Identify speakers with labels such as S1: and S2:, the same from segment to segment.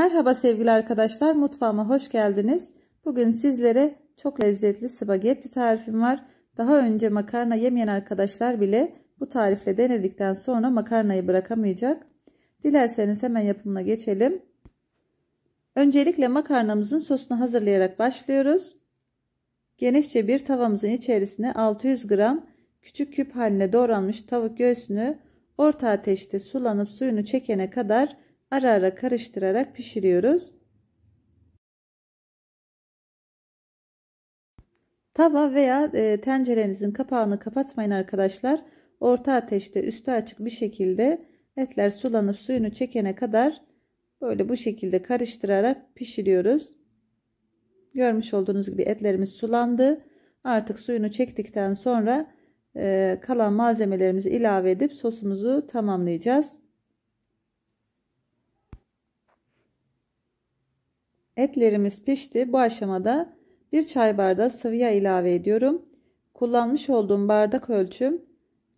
S1: Merhaba sevgili arkadaşlar mutfağıma hoş geldiniz. Bugün sizlere çok lezzetli spagetti tarifim var. Daha önce makarna yemeyen arkadaşlar bile bu tarifle denedikten sonra makarnayı bırakamayacak. Dilerseniz hemen yapımına geçelim. Öncelikle makarnamızın sosunu hazırlayarak başlıyoruz. Genişçe bir tavamızın içerisine 600 gram küçük küp haline doğranmış tavuk göğsünü orta ateşte sulanıp suyunu çekene kadar ara ara karıştırarak pişiriyoruz. Tava veya e, tencerenizin kapağını kapatmayın arkadaşlar. Orta ateşte üstü açık bir şekilde etler sulanıp suyunu çekene kadar böyle bu şekilde karıştırarak pişiriyoruz. Görmüş olduğunuz gibi etlerimiz sulandı. Artık suyunu çektikten sonra e, kalan malzemelerimizi ilave edip sosumuzu tamamlayacağız. Etlerimiz pişti. Bu aşamada bir çay bardağı sıvı yağ ilave ediyorum. Kullanmış olduğum bardak ölçüm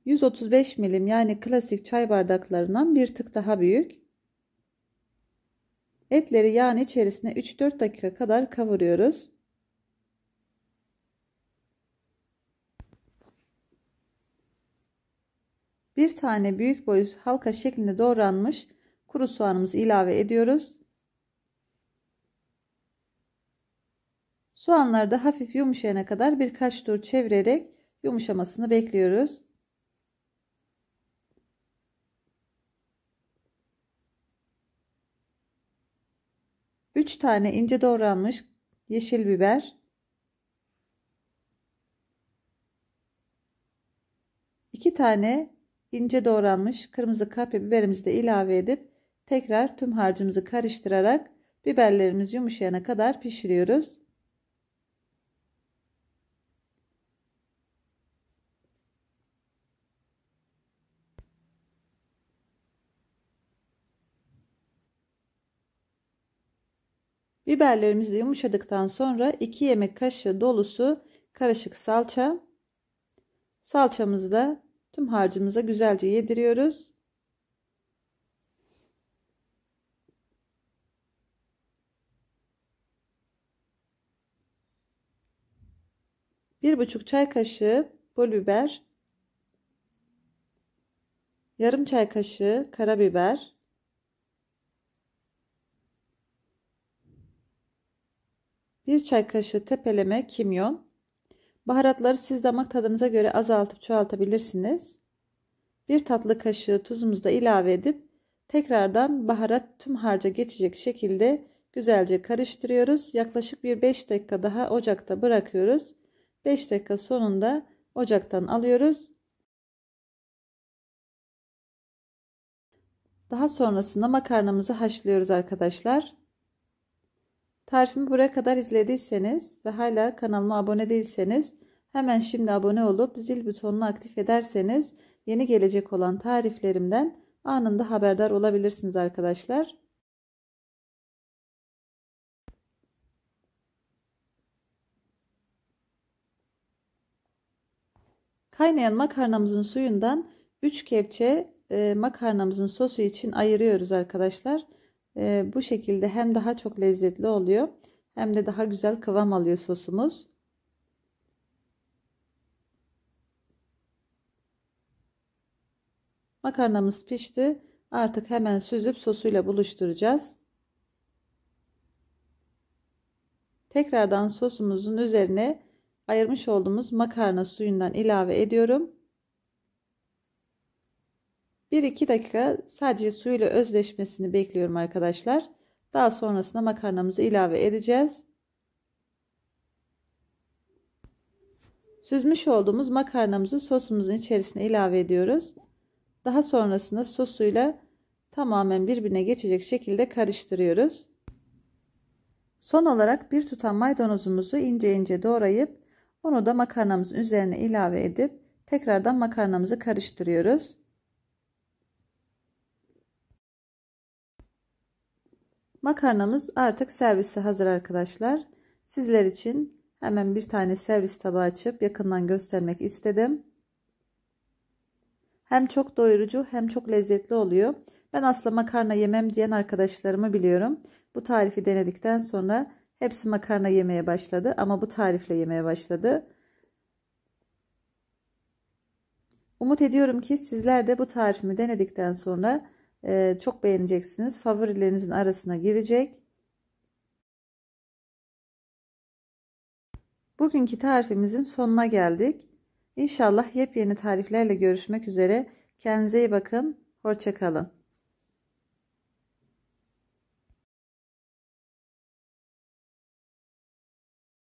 S1: 135 milim yani klasik çay bardaklarından bir tık daha büyük. Etleri yağın içerisine 3-4 dakika kadar kavuruyoruz. Bir tane büyük boyuz halka şeklinde doğranmış kuru soğanımızı ilave ediyoruz. Soğanlar da hafif yumuşayana kadar birkaç tur çevirerek yumuşamasını bekliyoruz. Üç tane ince doğranmış yeşil biber. İki tane ince doğranmış kırmızı kapya biberimizi de ilave edip tekrar tüm harcımızı karıştırarak biberlerimiz yumuşayana kadar pişiriyoruz. Biberlerimiz de yumuşadıktan sonra 2 yemek kaşığı dolusu karışık salça. Salçamızı da tüm harcımıza güzelce yediriyoruz. Bir buçuk çay kaşığı pul biber, yarım çay kaşığı karabiber, 1 çay kaşığı tepeleme kimyon. Baharatları siz damak tadınıza göre azaltıp çoğaltabilirsiniz. 1 tatlı kaşığı tuzumuzu da ilave edip tekrardan baharat tüm harca geçecek şekilde güzelce karıştırıyoruz. Yaklaşık bir 5 dakika daha ocakta bırakıyoruz. 5 dakika sonunda ocaktan alıyoruz. Daha sonrasında makarnamızı haşlıyoruz arkadaşlar. Tarifimi buraya kadar izlediyseniz ve hala kanalıma abone değilseniz hemen şimdi abone olup zil butonunu aktif ederseniz yeni gelecek olan tariflerimden anında haberdar olabilirsiniz arkadaşlar. Kaynayan makarnamızın suyundan 3 kepçe e, makarnamızın sosu için ayırıyoruz arkadaşlar. E, bu şekilde hem daha çok lezzetli oluyor hem de daha güzel kıvam alıyor sosumuz. Makarnamız pişti. Artık hemen süzüp sosuyla buluşturacağız. Tekrardan sosumuzun üzerine ayırmış olduğumuz makarna suyundan ilave ediyorum. 1-2 dakika sadece suyla özleşmesini bekliyorum arkadaşlar. Daha sonrasında makarnamızı ilave edeceğiz. Süzmüş olduğumuz makarnamızı sosumuzun içerisine ilave ediyoruz. Daha sonrasında sosuyla tamamen birbirine geçecek şekilde karıştırıyoruz. Son olarak bir tutam maydanozumuzu ince ince doğrayıp onu da makarnamızın üzerine ilave edip tekrardan makarnamızı karıştırıyoruz. Makarnamız artık servise hazır arkadaşlar. Sizler için hemen bir tane servis tabağı açıp yakından göstermek istedim. Hem çok doyurucu hem çok lezzetli oluyor. Ben asla makarna yemem diyen arkadaşlarımı biliyorum. Bu tarifi denedikten sonra hepsi makarna yemeye başladı ama bu tarifle yemeye başladı. Umut ediyorum ki sizler de bu tarifimi denedikten sonra ee, çok beğeneceksiniz. Favorilerinizin arasına girecek. Bugünkü tarifimizin sonuna geldik. İnşallah yepyeni tariflerle görüşmek üzere. Kendinize iyi bakın. Hoşçakalın.